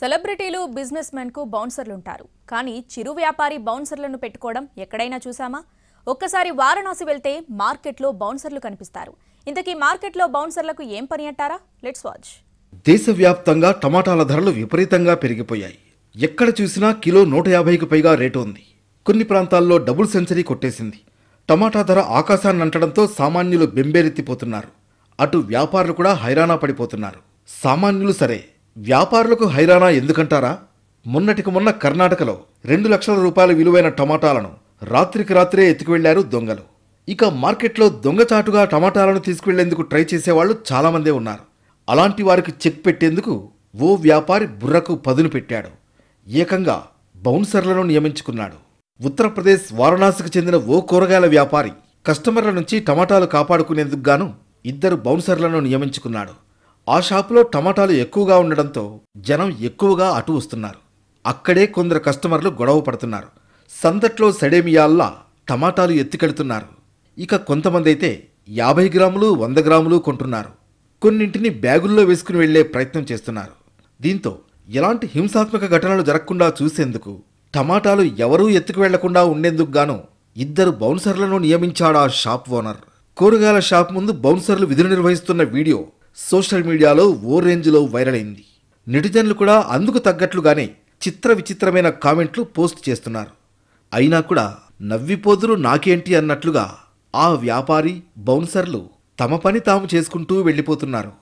సెలబ్రిటీలు బిజినెస్ మెన్కు బౌన్సర్లుంటారు కానీ చిరు వ్యాపారి బౌన్సర్లను పెట్టుకోవడం ఎక్కడైనా చూసామా ఒక్కసారి వారణాసి వెళ్తే మార్కెట్లో బౌన్సర్లు కనిపిస్తారు ఇంతకీ మార్కెట్లో బౌన్సర్లకు ఏం పని అంటారా లెట్స్ వాచ్ దేశవ్యాప్తంగా టమాటాల ధరలు విపరీతంగా పెరిగిపోయాయి ఎక్కడ చూసినా కిలో నూట యాభైకి పైగా రేటు ఉంది కొన్ని ప్రాంతాల్లో డబుల్ సెంచరీ కొట్టేసింది టమాటా ధర ఆకాశాన్ని అంటడంతో సామాన్యులు బెంబేరెత్తిపోతున్నారు అటు వ్యాపారులు కూడా హైరాణా పడిపోతున్నారు సామాన్యులు సరే వ్యాపారులకు హైరాణా ఎందుకంటారా మొన్నటికి మొన్న కర్ణాటకలో రెండు లక్షల రూపాయల విలువైన టమాటాలను రాత్రికి రాత్రే ఎత్తుకువెళ్లారు దొంగలు ఇక మార్కెట్లో దొంగచాటుగా టమాటాలను తీసుకువెళ్లేందుకు ట్రై చేసేవాళ్లు చాలామందే ఉన్నారు అలాంటి వారికి చెక్ పెట్టేందుకు ఓ వ్యాపారి బుర్రకు పదును పెట్టాడు ఏకంగా బౌన్సర్లను నియమించుకున్నాడు ఉత్తరప్రదేశ్ వారణాసికి చెందిన ఓ కూరగాయల వ్యాపారి కస్టమర్ల నుంచి టమాటాలు కాపాడుకునేందుకు గాను ఇద్దరు బౌన్సర్లను నియమించుకున్నాడు ఆ షాపులో టమాటాలు ఎక్కువగా ఉండడంతో జనం ఎక్కువగా అటు వస్తున్నారు అక్కడే కొందరు కస్టమర్లు గొడవ పడుతున్నారు సందట్లో సడేమియాల్లా టమాటాలు ఎత్తికెడుతున్నారు ఇక కొంతమంది అయితే యాభై గ్రాములు వంద గ్రాములు కొంటున్నారు కొన్నింటిని బ్యాగుల్లో వేసుకుని వెళ్లే ప్రయత్నం చేస్తున్నారు దీంతో ఎలాంటి హింసాత్మక ఘటనలు జరగకుండా చూసేందుకు టమాటాలు ఎవరూ ఎత్తుకు వెళ్లకుండా ఉండేందుకు గాను ఇద్దరు బౌన్సర్లను నియమించాడు ఆ షాప్ ఓనర్ కూరగాయల షాప్ ముందు బౌన్సర్లు విధులు నిర్వహిస్తున్న వీడియో సోషల్ మీడియాలో ఓ రేంజ్లో వైరల్ అయింది నెటిజన్లు కూడా అందుకు తగ్గట్లుగానే చిత్ర విచిత్రమైన కామెంట్లు పోస్ట్ చేస్తున్నారు అయినా కూడా నవ్విపోదురు నాకేంటి అన్నట్లుగా ఆ వ్యాపారి బౌన్సర్లు తమ పని తాము చేసుకుంటూ వెళ్ళిపోతున్నారు